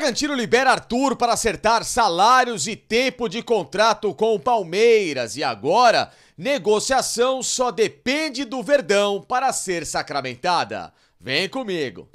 Bragantino libera Arthur para acertar salários e tempo de contrato com o Palmeiras e agora negociação só depende do Verdão para ser sacramentada. Vem comigo.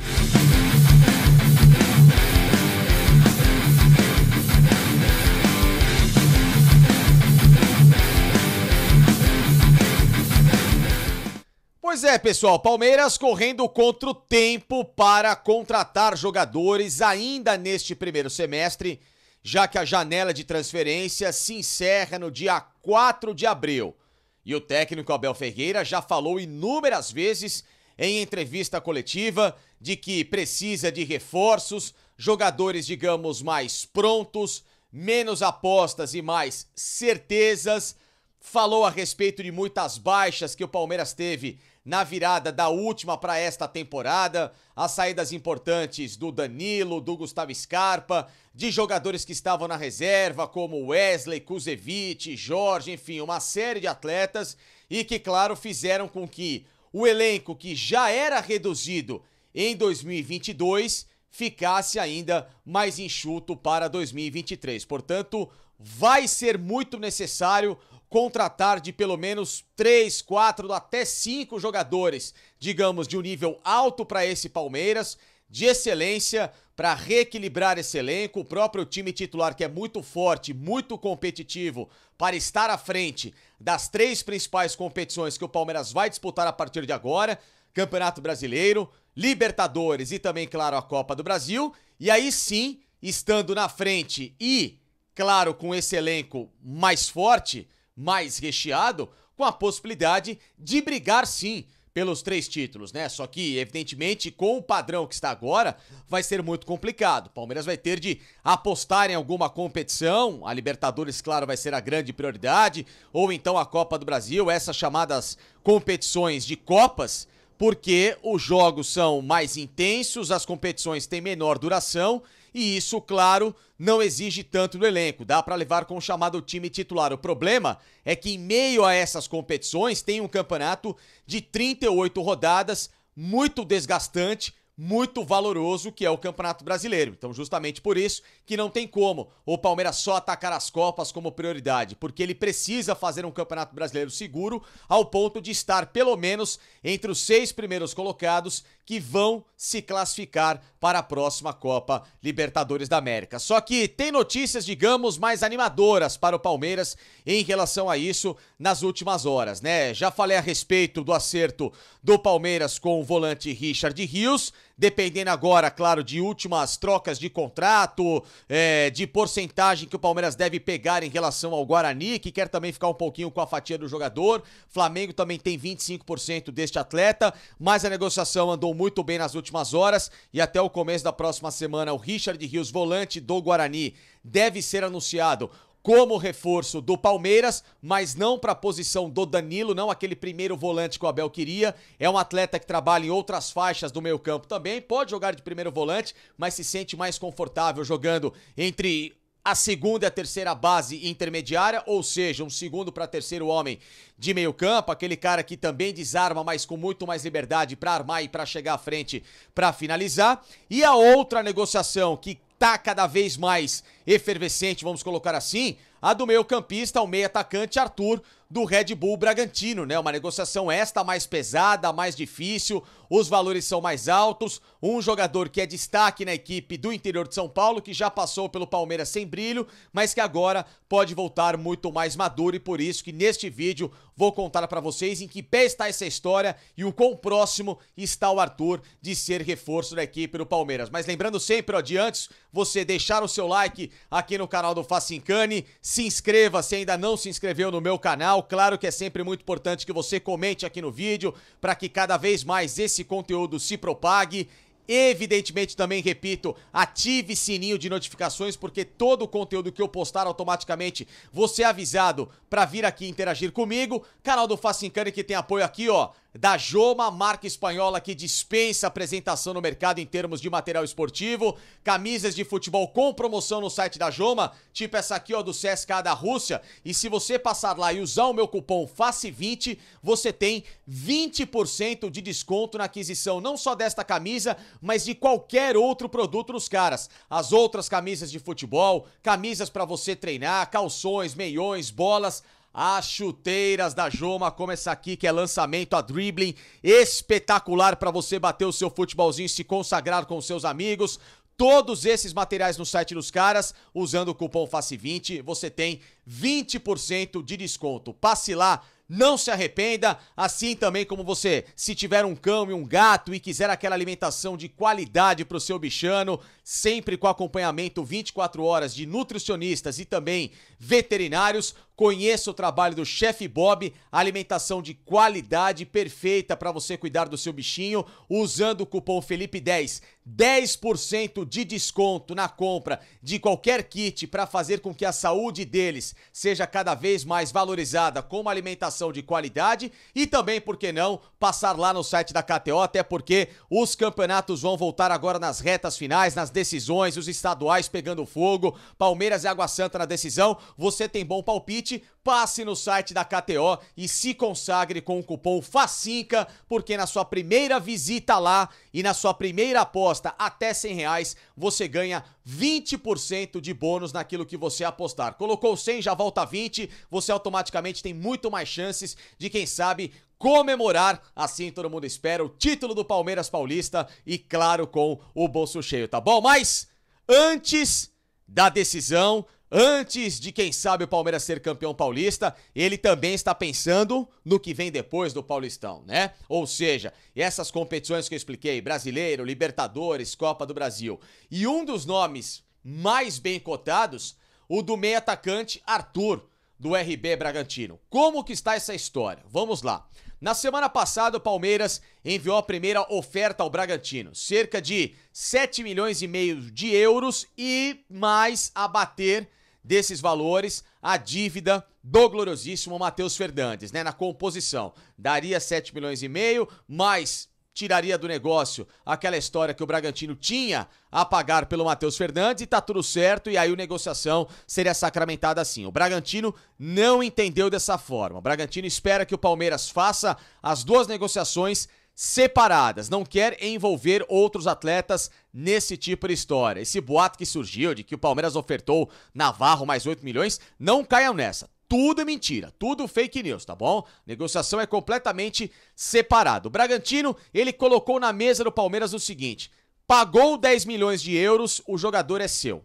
Pois é, pessoal, Palmeiras correndo contra o tempo para contratar jogadores ainda neste primeiro semestre, já que a janela de transferência se encerra no dia 4 de abril. E o técnico Abel Ferreira já falou inúmeras vezes em entrevista coletiva de que precisa de reforços, jogadores, digamos, mais prontos, menos apostas e mais certezas. Falou a respeito de muitas baixas que o Palmeiras teve na virada da última para esta temporada, as saídas importantes do Danilo, do Gustavo Scarpa, de jogadores que estavam na reserva, como Wesley, Kuzevic, Jorge, enfim, uma série de atletas e que, claro, fizeram com que o elenco que já era reduzido em 2022 ficasse ainda mais enxuto para 2023. Portanto, vai ser muito necessário contratar de pelo menos 3, 4, até 5 jogadores, digamos, de um nível alto para esse Palmeiras, de excelência, para reequilibrar esse elenco, o próprio time titular que é muito forte, muito competitivo, para estar à frente das três principais competições que o Palmeiras vai disputar a partir de agora, Campeonato Brasileiro, Libertadores e também, claro, a Copa do Brasil. E aí sim, estando na frente e, claro, com esse elenco mais forte, mais recheado, com a possibilidade de brigar sim pelos três títulos, né? Só que, evidentemente, com o padrão que está agora, vai ser muito complicado. O Palmeiras vai ter de apostar em alguma competição. A Libertadores, claro, vai ser a grande prioridade, ou então a Copa do Brasil, essas chamadas competições de copas, porque os jogos são mais intensos, as competições têm menor duração e isso, claro, não exige tanto do elenco, dá para levar com o chamado time titular. O problema é que, em meio a essas competições, tem um campeonato de 38 rodadas, muito desgastante, muito valoroso que é o Campeonato Brasileiro. Então, justamente por isso que não tem como o Palmeiras só atacar as Copas como prioridade, porque ele precisa fazer um Campeonato Brasileiro seguro ao ponto de estar pelo menos entre os seis primeiros colocados que vão se classificar para a próxima Copa Libertadores da América. Só que tem notícias, digamos, mais animadoras para o Palmeiras em relação a isso nas últimas horas, né? Já falei a respeito do acerto do Palmeiras com o volante Richard Rios, dependendo agora, claro, de últimas trocas de contrato, é, de porcentagem que o Palmeiras deve pegar em relação ao Guarani, que quer também ficar um pouquinho com a fatia do jogador. Flamengo também tem 25% deste atleta, mas a negociação andou muito bem nas últimas horas e até o começo da próxima semana o Richard Rios, volante do Guarani, deve ser anunciado como reforço do Palmeiras, mas não para a posição do Danilo, não aquele primeiro volante que o Abel queria. É um atleta que trabalha em outras faixas do meio campo também, pode jogar de primeiro volante, mas se sente mais confortável jogando entre a segunda e a terceira base intermediária, ou seja, um segundo para terceiro homem de meio campo, aquele cara que também desarma, mas com muito mais liberdade para armar e para chegar à frente para finalizar. E a outra negociação que tá cada vez mais efervescente, vamos colocar assim, a do meio campista, o meio atacante Arthur, do Red Bull Bragantino, né? Uma negociação esta mais pesada, mais difícil, os valores são mais altos. Um jogador que é destaque na equipe do interior de São Paulo, que já passou pelo Palmeiras sem brilho, mas que agora pode voltar muito mais maduro e por isso que neste vídeo vou contar para vocês em que pé está essa história e o quão próximo está o Arthur de ser reforço da equipe do Palmeiras. Mas lembrando sempre, ó, de antes, você deixar o seu like aqui no canal do Facincani, se inscreva se ainda não se inscreveu no meu canal, Claro que é sempre muito importante que você comente aqui no vídeo para que cada vez mais esse conteúdo se propague Evidentemente, também repito, ative sininho de notificações, porque todo o conteúdo que eu postar automaticamente você é avisado para vir aqui interagir comigo. Canal do Facincani que tem apoio aqui, ó, da Joma, marca espanhola que dispensa apresentação no mercado em termos de material esportivo, camisas de futebol com promoção no site da Joma, tipo essa aqui, ó, do CSK da Rússia. E se você passar lá e usar o meu cupom FACE20, você tem 20% de desconto na aquisição não só desta camisa, mas de qualquer outro produto nos caras. As outras camisas de futebol, camisas para você treinar, calções, meiões, bolas. As chuteiras da Joma, como essa aqui que é lançamento a dribbling, espetacular para você bater o seu futebolzinho e se consagrar com seus amigos. Todos esses materiais no site dos caras, usando o cupom FACE20, você tem 20% de desconto. Passe lá não se arrependa, assim também como você, se tiver um cão e um gato e quiser aquela alimentação de qualidade para o seu bichano, sempre com acompanhamento 24 horas de nutricionistas e também veterinários, Conheça o trabalho do Chef Bob, alimentação de qualidade perfeita para você cuidar do seu bichinho usando o cupom Felipe10. 10% de desconto na compra de qualquer kit para fazer com que a saúde deles seja cada vez mais valorizada com uma alimentação de qualidade e também, por que não, passar lá no site da KTO, até porque os campeonatos vão voltar agora nas retas finais, nas decisões, os estaduais pegando fogo, Palmeiras e Água Santa na decisão. Você tem bom palpite palpite, passe no site da KTO e se consagre com o cupom FACINCA, porque na sua primeira visita lá e na sua primeira aposta até 100 reais, você ganha 20% de bônus naquilo que você apostar. Colocou 100, já volta 20, você automaticamente tem muito mais chances de, quem sabe, comemorar, assim todo mundo espera, o título do Palmeiras Paulista e, claro, com o bolso cheio, tá bom? Mas, antes da decisão, Antes de, quem sabe, o Palmeiras ser campeão paulista, ele também está pensando no que vem depois do Paulistão, né? Ou seja, essas competições que eu expliquei, Brasileiro, Libertadores, Copa do Brasil. E um dos nomes mais bem cotados, o do meio atacante Arthur, do RB Bragantino. Como que está essa história? Vamos lá. Na semana passada, o Palmeiras enviou a primeira oferta ao Bragantino, cerca de 7 milhões e meio de euros e mais a bater desses valores a dívida do gloriosíssimo Matheus Fernandes, né? Na composição. Daria 7 milhões e meio, mais tiraria do negócio aquela história que o Bragantino tinha a pagar pelo Matheus Fernandes e tá tudo certo e aí a negociação seria sacramentada assim. O Bragantino não entendeu dessa forma. O Bragantino espera que o Palmeiras faça as duas negociações separadas, não quer envolver outros atletas nesse tipo de história. Esse boato que surgiu de que o Palmeiras ofertou Navarro mais 8 milhões, não caiam nessa. Tudo é mentira, tudo fake news, tá bom? Negociação é completamente separado. O Bragantino, ele colocou na mesa do Palmeiras o seguinte: pagou 10 milhões de euros, o jogador é seu.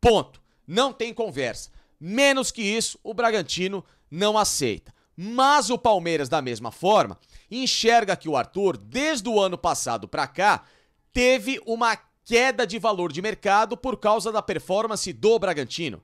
Ponto. Não tem conversa. Menos que isso, o Bragantino não aceita. Mas o Palmeiras, da mesma forma, enxerga que o Arthur, desde o ano passado para cá, teve uma queda de valor de mercado por causa da performance do Bragantino,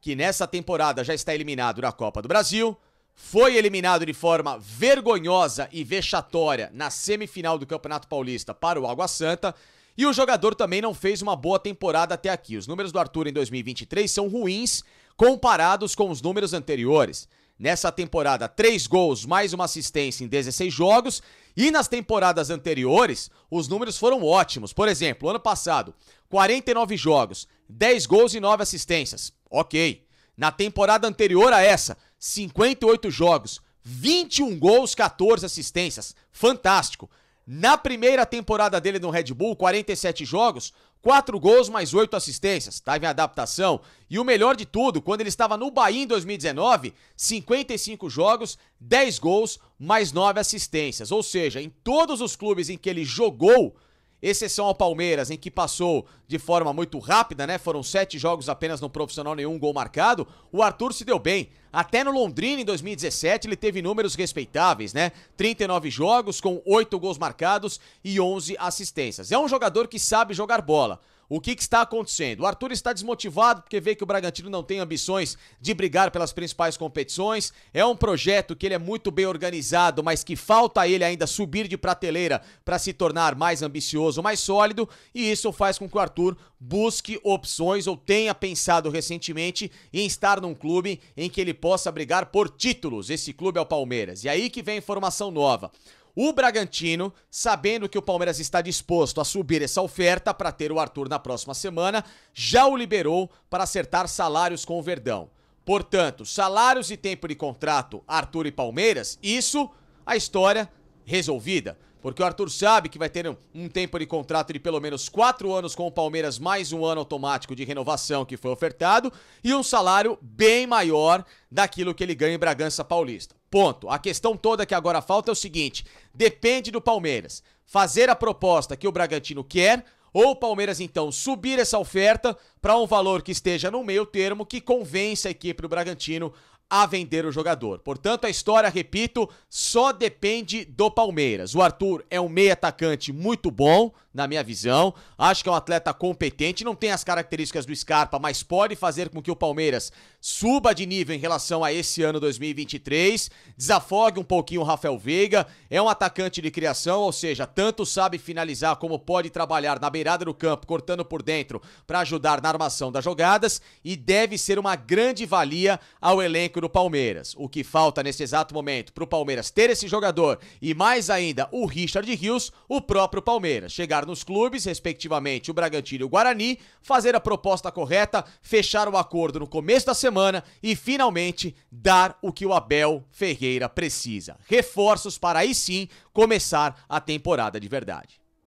que nessa temporada já está eliminado na Copa do Brasil, foi eliminado de forma vergonhosa e vexatória na semifinal do Campeonato Paulista para o Água Santa. E o jogador também não fez uma boa temporada até aqui. Os números do Arthur em 2023 são ruins comparados com os números anteriores. Nessa temporada, três gols, mais uma assistência em 16 jogos. E nas temporadas anteriores, os números foram ótimos. Por exemplo, ano passado, 49 jogos, 10 gols e 9 assistências. Ok. Na temporada anterior a essa, 58 jogos, 21 gols, 14 assistências. Fantástico. Na primeira temporada dele no Red Bull, 47 jogos, 4 gols mais 8 assistências, estava em adaptação. E o melhor de tudo, quando ele estava no Bahia em 2019, 55 jogos, 10 gols mais 9 assistências. Ou seja, em todos os clubes em que ele jogou, exceção ao Palmeiras, em que passou de forma muito rápida, né? Foram sete jogos apenas no profissional, nenhum gol marcado. O Arthur se deu bem. Até no Londrina, em 2017, ele teve números respeitáveis, né? 39 jogos, com oito gols marcados e 11 assistências. É um jogador que sabe jogar bola. O que, que, está acontecendo? O Arthur está desmotivado porque vê que o Bragantino não tem ambições de brigar pelas principais competições. É um projeto que ele é muito bem organizado, mas que falta a ele ainda subir de prateleira para se tornar mais ambicioso, mais sólido. E isso faz com que o Arthur busque opções ou tenha pensado recentemente em estar num clube em que ele possa brigar por títulos. Esse clube é o Palmeiras. E aí que vem a informação nova. O Bragantino, sabendo que o Palmeiras está disposto a subir essa oferta para ter o Arthur na próxima semana, já o liberou para acertar salários com o Verdão. Portanto, salários e tempo de contrato Arthur e Palmeiras, isso a história resolvida. Porque o Arthur sabe que vai ter um, um, tempo de contrato de pelo menos quatro anos com o Palmeiras, mais um ano automático de renovação que foi ofertado, e um salário bem maior daquilo que ele ganha em Bragança Paulista. Ponto. A questão toda que agora falta é o seguinte: depende do Palmeiras fazer a proposta que o Bragantino quer. Ou o Palmeiras, então, subir essa oferta para um valor que esteja no meio termo, que convença a equipe do Bragantino a vender o jogador. Portanto, a história, repito, só depende do Palmeiras. O Arthur é um meio atacante muito bom, na minha visão. Acho que é um atleta competente, não tem as características do Scarpa, mas pode fazer com que o Palmeiras suba de nível em relação a esse ano 2023, desafogue um pouquinho o Rafael Veiga. É um atacante de criação, ou seja, tanto sabe finalizar como pode trabalhar na beirada do campo, cortando por dentro para ajudar na armação das jogadas e deve ser uma grande valia ao elenco do Palmeiras. O que falta nesse exato momento para o Palmeiras ter esse jogador e mais ainda o Richard Rios, o próprio Palmeiras chegar nos clubes, respectivamente o Bragantino e o Guarani, fazer a proposta correta, fechar o acordo no começo da semana e finalmente dar o que o Abel Ferreira precisa: reforços para aí sim começar a temporada de verdade.